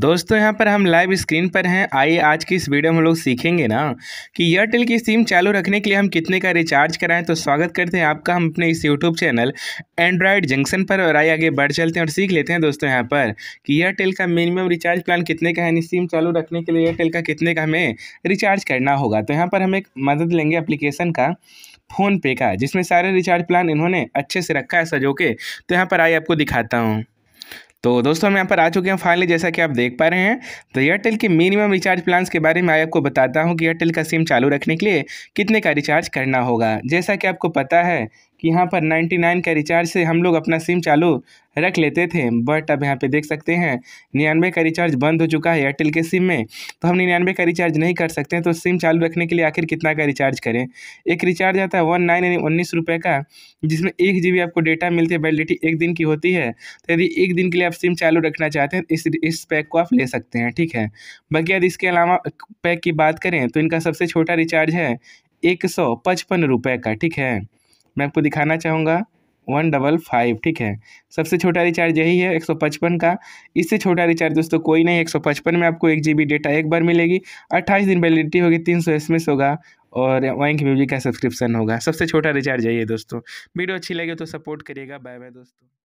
दोस्तों यहाँ पर हम लाइव स्क्रीन पर हैं आइए आज की इस वीडियो में हम लोग सीखेंगे ना कि एयरटेल की सिम चालू रखने के लिए हम कितने का रिचार्ज कराएं तो स्वागत करते हैं आपका हम अपने इस यूट्यूब चैनल एंड्रॉयड जंक्शन पर और आइए आगे बढ़ चलते हैं और सीख लेते हैं दोस्तों यहाँ पर कि एयरटेल का मिनिमम रिचार्ज प्लान कितने का है सिम चालू रखने के लिए एयरटेल का कितने का हमें रिचार्ज करना होगा तो यहाँ पर हम एक मदद लेंगे अप्लीकेशन का फ़ोनपे का जिसमें सारे रिचार्ज प्लान इन्होंने अच्छे से रखा है सजो के तो यहाँ पर आइए आपको दिखाता हूँ तो दोस्तों हम यहाँ पर आ चुके हैं फाइनली जैसा कि आप देख पा रहे हैं तो एयरटेल के मिनिमम रिचार्ज प्लान्स के बारे में मैं आपको बताता हूँ कि एयरटेल का सिम चालू रखने के लिए कितने का रिचार्ज करना होगा जैसा कि आपको पता है कि यहाँ पर 99 का रिचार्ज से हम लोग अपना सिम चालू रख लेते थे बट अब यहाँ पे देख सकते हैं निन्यानवे का रिचार्ज बंद हो चुका है एयरटेल के सिम में तो हम निन्यानवे का रिचार्ज नहीं कर सकते हैं तो सिम चालू रखने के लिए आखिर कितना का रिचार्ज करें एक रिचार्ज आता है वन नाइन यानी उन्नीस रुपये का जिसमें एक जी आपको डेटा मिलती है वैलिडिटी एक दिन की होती है तो यदि एक दिन के लिए आप सिम चालू रखना चाहते हैं इस इस पैक को आप ले सकते हैं ठीक है बाकी यदि इसके अलावा पैक की बात करें तो इनका सबसे छोटा रिचार्ज है एक सौ पचपन रुपये का ठीक है मैं आपको दिखाना चाहूँगा वन डबल फाइव ठीक है सबसे छोटा रिचार्ज यही है एक सौ पचपन का इससे छोटा रिचार्ज दोस्तों कोई नहीं एक सौ पचपन में आपको एक जी बी डेटा एक बार मिलेगी अट्ठाईस दिन वैलिडिटी होगी तीन सौ एस एम एस होगा और वाइंग म्यूजिक का सब्सक्रिप्शन होगा सबसे छोटा रिचार्ज यही है दोस्तों वीडियो अच्छी लगे तो सपोर्ट करिएगा बाय बाय दोस्तों